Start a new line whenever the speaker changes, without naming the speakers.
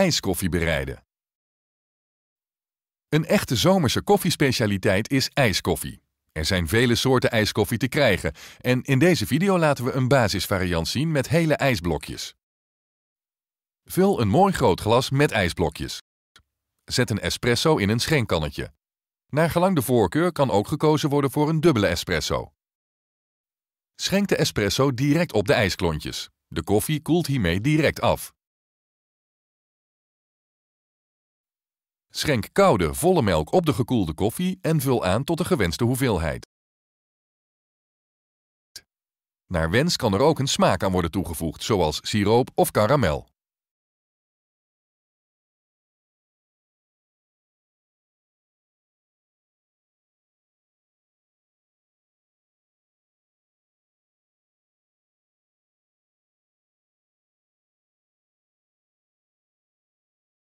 ijskoffie bereiden. Een echte zomerse koffiespecialiteit is ijskoffie. Er zijn vele soorten ijskoffie te krijgen en in deze video laten we een basisvariant zien met hele ijsblokjes. Vul een mooi groot glas met ijsblokjes. Zet een espresso in een schenkkannetje. Naar gelang de voorkeur kan ook gekozen worden voor een dubbele espresso. Schenk de espresso direct op de ijsklontjes. De koffie koelt hiermee direct
af. Schenk koude,
volle melk op de gekoelde koffie en vul aan tot de gewenste hoeveelheid. Naar wens kan er ook een smaak aan worden toegevoegd, zoals siroop of
karamel.